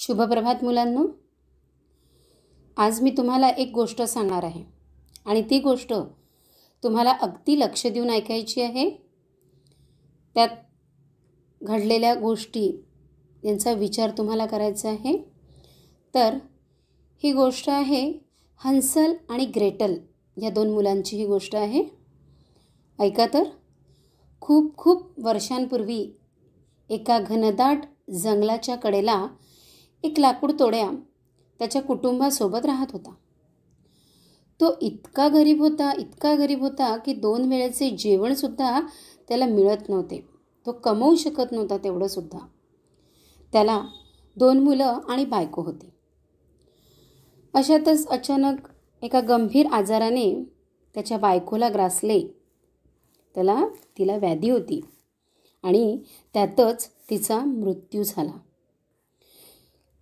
शुभप्रभात मुलांनो आज मी तुम्हाला एक गोष्ट सांगणार आहे आणि ती गोष्ट तुम्हाला अगदी लक्ष देऊन ऐकायची आहे त्यात घडलेल्या गोष्टी यांचा विचार तुम्हाला करायचा आहे तर ही गोष्ट आहे हंसल आणि ग्रेटल या दोन मुलांची ही गोष्ट आहे ऐका तर खूप खूप वर्षांपूर्वी एका घनदाट जंगलाच्या कडेला एक लाकूड तोड्या त्याच्या कुटुंबासोबत राहत होता तो इतका गरीब होता इतका गरीब होता की दोन वेळेचे जेवणसुद्धा त्याला मिळत नव्हते तो कमवू शकत नव्हता तेवढंसुद्धा त्याला दोन मुलं आणि बायको होती अशातच अचानक एका गंभीर आजाराने त्याच्या बायकोला ग्रासले त्याला तिला व्याधी होती आणि त्यातच तिचा मृत्यू झाला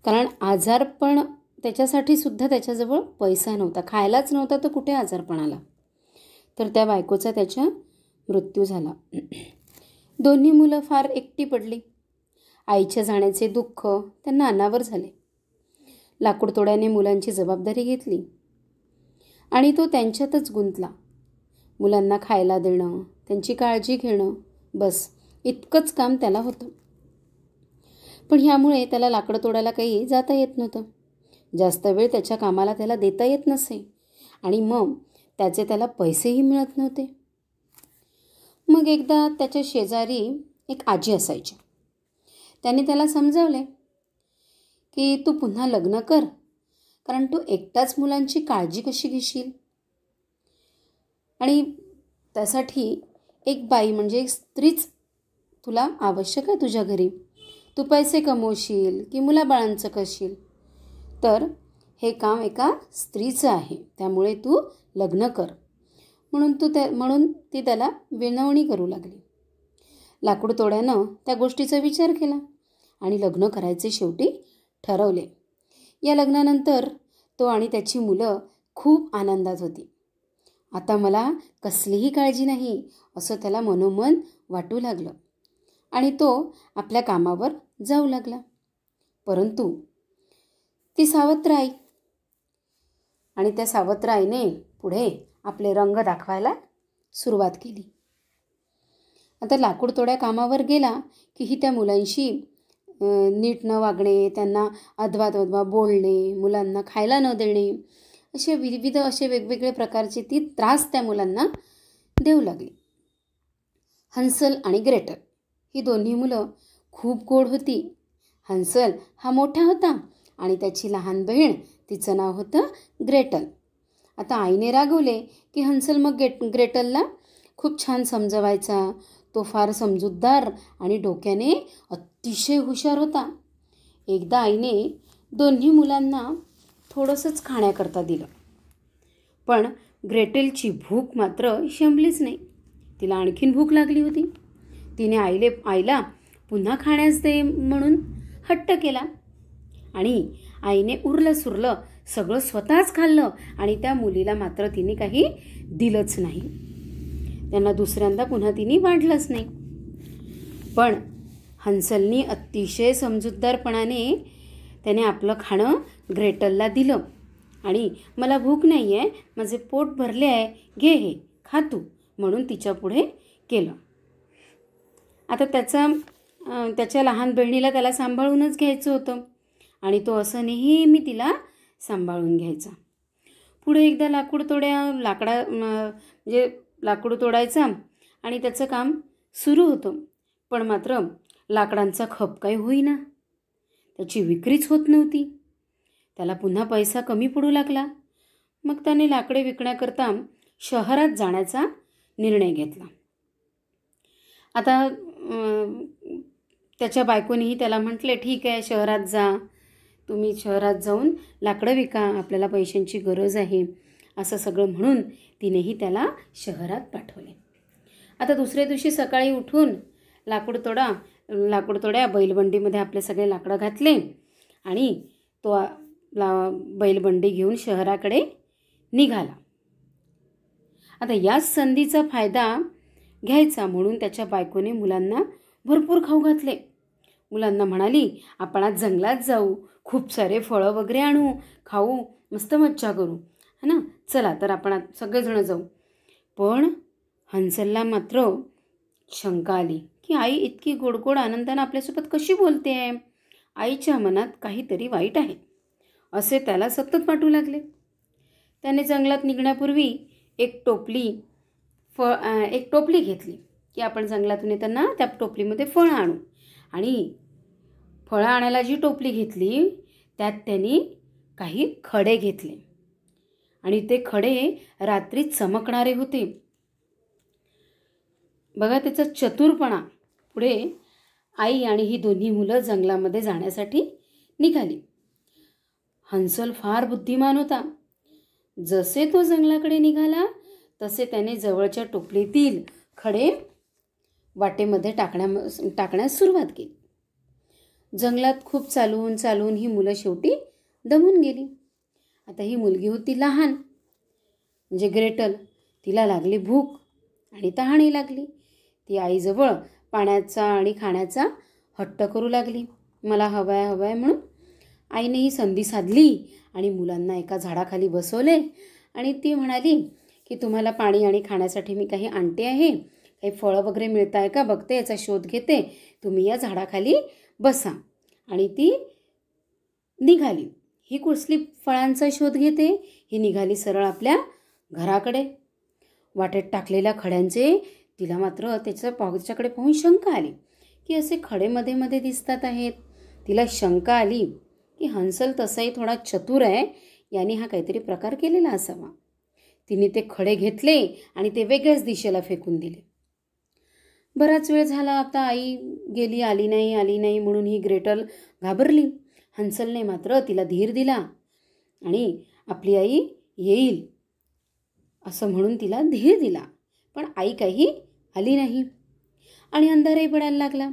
कारण आजारपण त्याच्यासाठी सुद्धा त्याच्याजवळ पैसा नव्हता खायलाच नव्हता तर कुठे आजारपण आला तर त्या बायकोचा त्याच्या मृत्यू झाला दोन्ही मुलं फार एकटी पडली आईच्या जाण्याचे दुःख त्यांना अनावर झाले लाकूडतोड्याने मुलांची जबाबदारी घेतली आणि तो त्यांच्यातच गुंतला मुलांना खायला देणं त्यांची काळजी घेणं बस इतकंच काम त्याला होतं पण ह्यामुळे त्याला लाकडं तोडायला काही जाता येत नव्हतं जास्त वेळ त्याच्या कामाला त्याला देता येत नसे आणि मग त्याचे त्याला पैसेही मिळत नव्हते मग एकदा त्याच्या शेजारी एक आजी असायची त्याने त्याला समजावले की तू पुन्हा लग्न कर कारण तू एकटाच मुलांची काळजी कशी घेशील आणि त्यासाठी एक बाई म्हणजे एक स्त्रीच तुला आवश्यक आहे तुझ्या घरी तू पैसे कमवशील की मुलाबाळांचं कशील तर हे काम एका स्त्रीचं आहे त्यामुळे तू लग्न कर म्हणून तू त्या म्हणून ती त्याला विनवणी करू लागली लाकूड तोड्यानं त्या गोष्टीचा विचार केला आणि लग्न करायचे शेवटी ठरवले या लग्नानंतर तो आणि त्याची मुलं खूप आनंदात होती आता मला कसलीही काळजी नाही असं त्याला मनोमन वाटू लागलं आणि तो आपल्या कामावर जाऊ लागला परंतु ती सावत्र आई आणि त्या सावत्र आईने पुढे आपले रंग दाखवायला सुरुवात केली आता लाकूड तोड्या कामावर गेला की ही त्या मुलांशी नीट न वागणे त्यांना अधवा तधवा बोलणे मुलांना खायला न देणे असे विविध असे वेगवेगळे प्रकारचे ती त्रास त्या मुलांना देऊ लागली हंसल आणि ग्रेटर ही दोन्ही मुलं खूप गोड होती हंसल हा मोठा होता आणि त्याची लहान बहीण तिचं नाव होतं ग्रेटल आता आईने रागवले की हंसल मग गेट ग्रेटलला खूप छान समजवायचा तो फार समजूतदार आणि डोक्याने अतिशय हुशार होता एकदा आईने दोन्ही मुलांना थोडंसंच खाण्याकरता दिलं पण ग्रेटेलची भूक मात्र शंभलीच नाही तिला आणखीन भूक लागली होती तिने आईले आईला पुन्हा खाण्यास दे म्हणून हट्ट केला आणि आईने उरलं सुरलं सगळं स्वतःच खाल्लं आणि त्या मुलीला मात्र तिने काही दिलंच नाही त्यांना दुसऱ्यांदा पुन्हा तिने वाढलंच नाही पण हंसलनी अतिशय समजूतदारपणाने त्याने आपलं खाणं ग्रेटलला दिलं आणि मला भूक नाही आहे माझे पोट भरले आहे घे हे खातू म्हणून तिच्यापुढे केलं आता त्याचा त्याच्या लहान बहिणीला त्याला सांभाळूनच घ्यायचं होतं आणि तो असं नेहमी तिला सांभाळून घ्यायचा पुढे एकदा लाकूड तोड्या लाकडा म्हणजे लाकूड तोडायचा आणि त्याचं काम सुरू होतं पण मात्र लाकडांचा खप काही होईना त्याची विक्रीच होत नव्हती त्याला पुन्हा पैसा कमी पडू लागला मग त्याने लाकडे विकण्याकरता शहरात जाण्याचा निर्णय घेतला आता त्याच्या बायकोनीही त्याला म्हटले ठीक आहे शहरात जा तुम्ही शहरात जाऊन लाकडं विका आपल्याला पैशांची गरज आहे असं सगळं म्हणून तिनेही त्याला शहरात पाठवले आता दुसऱ्या दिवशी सकाळी उठून लाकूड तोडा लाकूड बैलबंडीमध्ये आपले सगळे लाकडं घातले आणि तो ला बैलबंडी घेऊन शहराकडे निघाला आता याच संधीचा फायदा घ्यायचा म्हणून त्याच्या बायकोने मुलांना भरपूर खाऊ घातले मुलांना म्हणाली आपण आज जंगलात जाऊ खूप सारे फळं वगैरे आणू खाऊ मस्त मज्जा करू है ना चला तर आपण आज सगळेजणं जाऊ पण हंसलला मात्र शंका आली की आई इतकी गोडगोड आनंदानं आपल्यासोबत कशी बोलते आहे आईच्या मनात काहीतरी वाईट आहे असे त्याला सतत वाटू लागले त्याने जंगलात निघण्यापूर्वी एक टोपली फ एक टोपली घेतली की आपण जंगलातून येताना त्या टोपलीमध्ये फळं आणू आणि फळं आणायला जी टोपली घेतली त्यात त्यांनी काही खडे घेतले आणि ते खडे रात्री चमकणारे होते बघा त्याचा चतुरपणा पुढे आई आणि ही दोन्ही मुलं जंगलामध्ये जाण्यासाठी निघाली हंसल फार बुद्धिमान होता जसे तो जंगलाकडे निघाला तसे त्याने जवळच्या टोपलीतील खडे वाटेमध्ये टाकण्या टाकण्यास सुरुवात केली जंगलात खूप चालवून चालवून ही मुलं शेवटी दमून गेली आता ही मुलगी होती लहान म्हणजे ग्रेटल तिला लागली भूक आणि तहाणी लागली ती आईजवळ पाण्याचा आणि खाण्याचा हट्ट करू लागली मला हवाय हवाय म्हणून आईने ही संधी साधली आणि मुलांना एका झाडाखाली बसवले आणि ती म्हणाली की तुम्हाला पाणी आणि खाण्यासाठी मी काही आणते आहे हे फळं वगैरे मिळत आहे का बघते याचा शोध घेते तुम्ही या झाडाखाली बसा आणि ती निघाली ही कुसली फळांचा शोध घेते ही निघाली सरळ आपल्या घराकडे वाटेत टाकलेल्या खड्यांचे तिला मात्र त्याच्या पाहुच्याकडे पाहून शंका आली की असे खडे मध्ये मध्ये दिसतात आहेत तिला शंका आली की हंसल तसाही थोडा चतुर आहे याने हा काहीतरी प्रकार केलेला असावा तिने ते खडे घेतले आणि ते वेगळ्याच दिशेला फेकून दिले बराच वेळ झाला आता आई गेली आली नाही आली नाही म्हणून ही ग्रेटल घाबरली हंसलने मात्र तिला धीर दिला आणि आपली आई येईल असं म्हणून तिला धीर दिला पण आई काही आली नाही आणि अंधारही पडायला लागला